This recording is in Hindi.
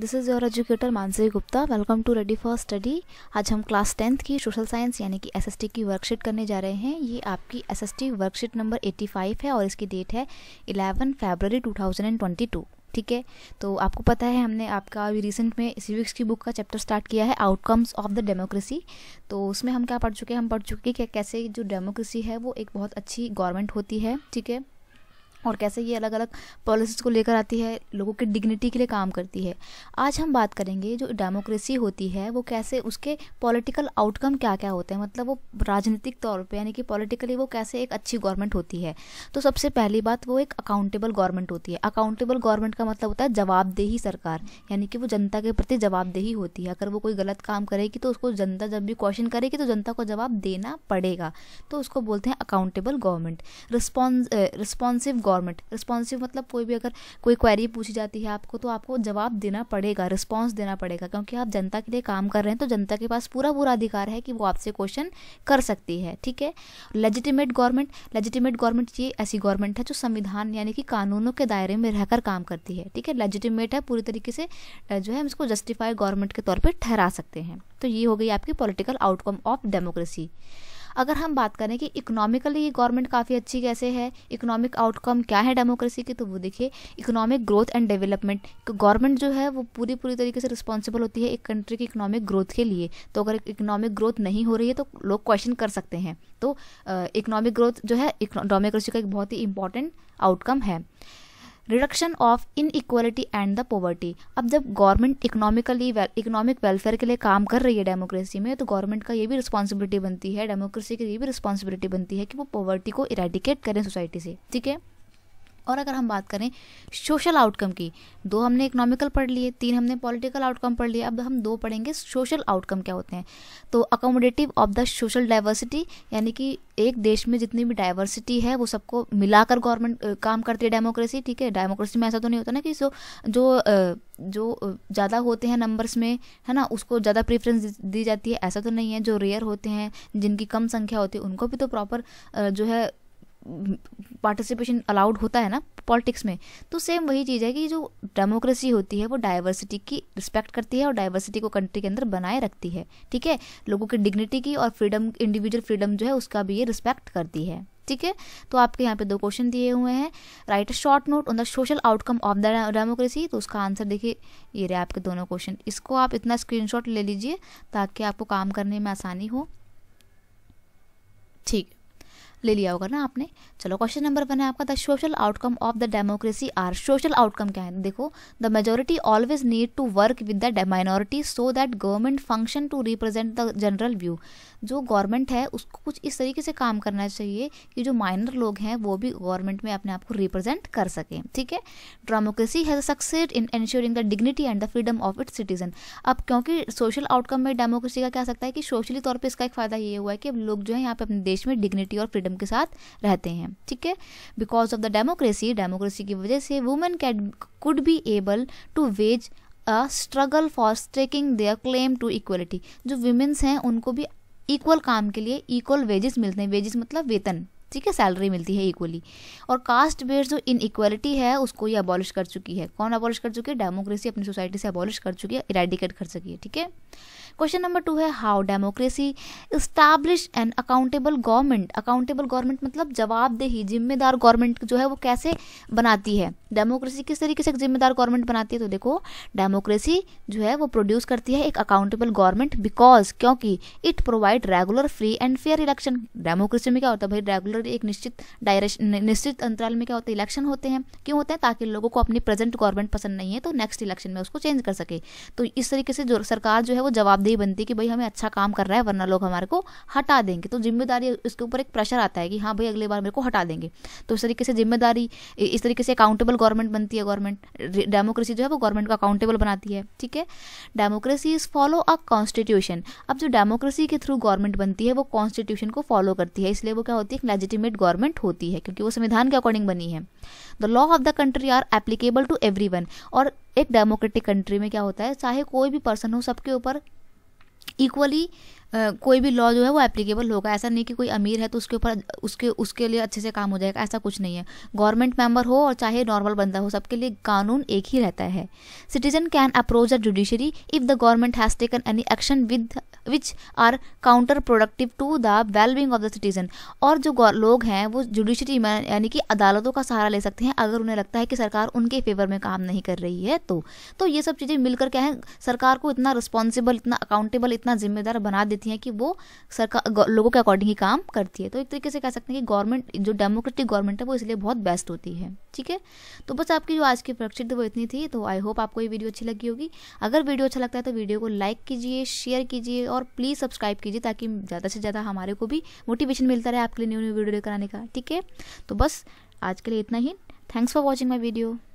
this is your educator Mansi Gupta welcome to ready for study आज हम क्लास टेंथ की सोशल साइंस यानी कि एसएसटी की वर्कशीट करने जा रहे हैं ये आपकी एसएसटी वर्कशीट नंबर 85 है और इसकी डेट है 11 फरवरी 2022 ठीक है तो आपको पता है हमने आपका अभी रिसेंट में सिविक्स की बुक का चैप्टर स्टार्ट किया है आउटकम्स ऑफ द डेमोक्रेसी तो उसमें हम क्या पढ़ चुके हैं हम पढ़ चुके हैं कि कैसे जो डेमोक्रेसी है वो एक बहुत अच्छी गवर्नमेंट होती है ठीक है और कैसे ये अलग अलग पॉलिसीज को लेकर आती है लोगों की डिग्निटी के लिए काम करती है आज हम बात करेंगे जो डेमोक्रेसी होती है वो कैसे उसके पॉलिटिकल आउटकम क्या क्या होते हैं मतलब वो राजनीतिक तौर पे यानी कि पॉलिटिकली वो कैसे एक अच्छी गवर्नमेंट होती है तो सबसे पहली बात वो एक अकाउंटेबल गवर्नमेंट होती है अकाउंटेबल गवर्नमेंट का मतलब होता है जवाबदेही सरकार यानी कि वो जनता के प्रति जवाबदेही होती है अगर वो कोई गलत काम करेगी तो उसको जनता जब भी क्वेश्चन करेगी तो जनता को जवाब देना पड़ेगा तो उसको बोलते हैं accountable government response responsive government responsive मतलब कोई भी अगर कोई क्वेरी पूछी जाती है आपको तो आपको जवाब देना पड़ेगा रिस्पॉन्स देना पड़ेगा क्योंकि आप जनता के लिए काम कर रहे हैं तो जनता के पास पूरा पूरा अधिकार है कि वो आपसे क्वेश्चन कर सकती है ठीक है लेजिटिमेट गवर्नमेंट लेजिटिमेट गवर्नमेंट ये ऐसी गवर्नमेंट है जो संविधान यानी कि कानूनों के दायरे में रहकर काम करती है ठीक है लेजिटिमेट है पूरी तरीके से जो है हम इसको जस्टिफाई गवर्नमेंट के तौर पर ठहरा सकते हैं तो ये हो गई आपकी पॉलिटिकल आउटकम ऑफ डेमोक्रेसी अगर हम बात करें कि इकोनॉमिकली ये गवर्नमेंट काफ़ी अच्छी कैसे है इकोनॉमिक आउटकम क्या है डेमोक्रेसी की तो वो देखिए economic growth and development government जो है वो पूरी पूरी तरीके से रिस्पॉन्सिबल होती है एक कंट्री की इकोनॉमिक ग्रोथ के लिए तो अगर इकोनॉमिक ग्रोथ नहीं हो रही है तो लोग क्वेश्चन कर सकते हैं तो इकोनॉमिक ग्रोथ जो है डेमोक्रेसी का एक बहुत ही इंपॉर्टेंट आउटकम है reduction of inequality and the poverty अब जब गवर्नमेंट इकोनॉमिकली इकोनॉमिक वेलफेयर के लिए काम कर रही है डेमोक्रेसी में तो गवर्नमेंट का ये भी रिस्पॉन्सिबिलिटी बनती है डेमोक्रेसी की ये भी रिस्पॉन्सिबिलिटी बनती है कि वो पॉवर्टी को इरेडिकेट करें सोसाइटी से ठीक है और अगर हम बात करें सोशल आउटकम की दो हमने इकोनॉमिकल पढ़ लिए तीन हमने पॉलिटिकल आउटकम पढ़ लिए अब हम दो पढ़ेंगे सोशल आउटकम क्या होते हैं तो accommodative of the social diversity यानी कि एक देश में जितनी भी डाइवर्सिटी है वो सबको मिलाकर गवर्नमेंट काम करती है डेमोक्रेसी ठीक है डेमोक्रेसी में ऐसा तो नहीं होता ना कि सो जो जो ज़्यादा होते हैं नंबर्स में है ना उसको ज़्यादा प्रेफरेंस दी जाती है ऐसा तो नहीं है जो रेयर होते हैं जिनकी कम संख्या होती है उनको भी तो प्रॉपर जो है पार्टिसिपेशन अलाउड होता है ना पॉलिटिक्स में तो सेम वही चीज़ है कि जो डेमोक्रेसी होती है वो डाइवर्सिटी की रिस्पेक्ट करती है और डाइवर्सिटी को कंट्री के अंदर बनाए रखती है ठीक है लोगों की डिग्निटी की और फ्रीडम इंडिविजुअल फ्रीडम जो है उसका भी ये रिस्पेक्ट करती है ठीक है तो आपके यहाँ पे दो क्वेश्चन दिए हुए हैं write a short note on the social outcome of the democracy तो उसका आंसर देखिए ये रहे आपके दोनों क्वेश्चन इसको आप इतना स्क्रीनशॉट ले लीजिए ताकि आपको काम करने में आसानी हो ले लिया होगा ना आपने चलो क्वेश्चन नंबर वन है आपका the social outcome of the democracy are social outcome क्या है देखो the majority always need to work with the minority so that government function to represent the general view जो गवर्नमेंट है उसको कुछ इस तरीके से काम करना चाहिए कि जो माइनर लोग हैं वो भी गवर्नमेंट में अपने आप को रिप्रेजेंट कर सकें ठीक है democracy has succeed in ensuring the dignity and the freedom of its citizen अब क्योंकि सोशल आउटकम में डेमोक्रेसी का क्या सकता है कि सोशली तौर पर इसका एक फ़ायदा ये हुआ है कि अब लोग जो है यहाँ पे अपने देश में डिग्निटी और फ्रीडम सिस्टम के साथ रहते हैं ठीक है because of the democracy democracy की वजह से women could be able to wage a struggle for staking their claim to equality जो वीमेंस हैं उनको भी इक्वल काम के लिए इक्वल वेजेस मिलते हैं वेजेस मतलब वेतन ठीक है सैलरी मिलती है इक्वली और कास्ट बेस्ड जो इन इक्वलिटी है उसको ये अबॉलिश कर चुकी है कौन अबॉलिश कर चुकी है डेमोक्रेसी अपनी सोसाइटी से अबॉलिश कर चुकी है इरेडिकेट कर सकी है ठीक है क्वेश्चन नंबर टू है how democracy establish an accountable government accountable government मतलब जवाबदेही जिम्मेदार गवर्नमेंट जो है वो कैसे बनाती है डेमोक्रेसी किस तरीके से जिम्मेदार गवर्नमेंट बनाती है तो देखो डेमोक्रेसी जो है वो प्रोड्यूस करती है एक अकाउंटेबल गवर्नमेंट बिकॉज क्योंकि it provide regular free and fair election democracy में क्या होता है भाई रेगुलर एक निश्चित डायरेक्शन निश्चित अंतराल में क्या होता है इलेक्शन होते हैं क्यों होते हैं ताकि लोगों को अपनी प्रेजेंट गवर्नमेंट पसंद नहीं है तो नेक्स्ट इलेक्शन में उसको चेंज कर सके तो इस तरीके से जो सरकार जो है है वो जवाबदेही बनती है कि भाई हमें अच्छा काम कर रहा है वरना लोग हमारे को हटा देंगे तो जिम्मेदारी उसके ऊपर एक प्रेशर आता है कि हाँ भाई अगले बार मेरे को हटा देंगे तो इस तरीके से जिम्मेदारी इस तरीके से अकाउंटेबल गवर्नमेंट बनती है गवर्नमेंट डेमोक्रेसी जो है वो गवर्नमेंट को अकाउंटेबल बनाती है ठीक है democracy is follow a constitution अब जो डेमोक्रेसी के थ्रू गवर्नमेंट बनती है वो कॉन्स्टिट्यूशन को फॉलो करती है इसलिए वो क्या होती है लेजिटिमेट गवर्नमेंट होती है क्योंकि वो संविधान के अकॉर्डिंग बनी है the law of the country are applicable to every और एक डेमोक्रेटिक कंट्री में क्या होता है चाहे कोई भी पर्सन हो सबके ऊपर इक्वली कोई भी लॉ जो है वो एप्लीकेबल होगा ऐसा नहीं कि कोई अमीर है तो उसके ऊपर उसके उसके लिए अच्छे से काम हो जाएगा ऐसा कुछ नहीं है गवर्नमेंट मेंबर हो और चाहे नॉर्मल बंदा हो सबके लिए कानून एक ही रहता है citizen can approach the judiciary if the government has taken any action with which are counter productive to the wellbeing of the citizen और जो लोग हैं वो जुडिशरी में यानी कि अदालतों का सहारा ले सकते हैं अगर उन्हें लगता है कि सरकार उनके फेवर में काम नहीं कर रही है तो, तो ये सब चीज़ें मिलकर क्या है सरकार को इतना रिस्पॉन्सिबल इतना अकाउंटेबल इतना जिम्मेदार बना देती देती हैं कि वो सरकार लोगों के अकॉर्डिंग ही काम करती है तो एक तरीके से कह सकते हैं कि गवर्नमेंट जो डेमोक्रेटिक गवर्नमेंट है वो इसलिए बहुत बेस्ट होती है ठीक है तो बस आपकी जो आज की प्रक्षित थी वो इतनी थी तो आई होप आपको ये वीडियो अच्छी लगी होगी अगर वीडियो अच्छा लगता है तो वीडियो को लाइक कीजिए शेयर कीजिए और प्लीज़ सब्सक्राइब कीजिए ताकि ज़्यादा से ज़्यादा हमारे को भी मोटिवेशन मिलता रहे आपके लिए न्यू न्यू वीडियो कराने का ठीक है तो बस आज के लिए इतना ही thanks for watching my video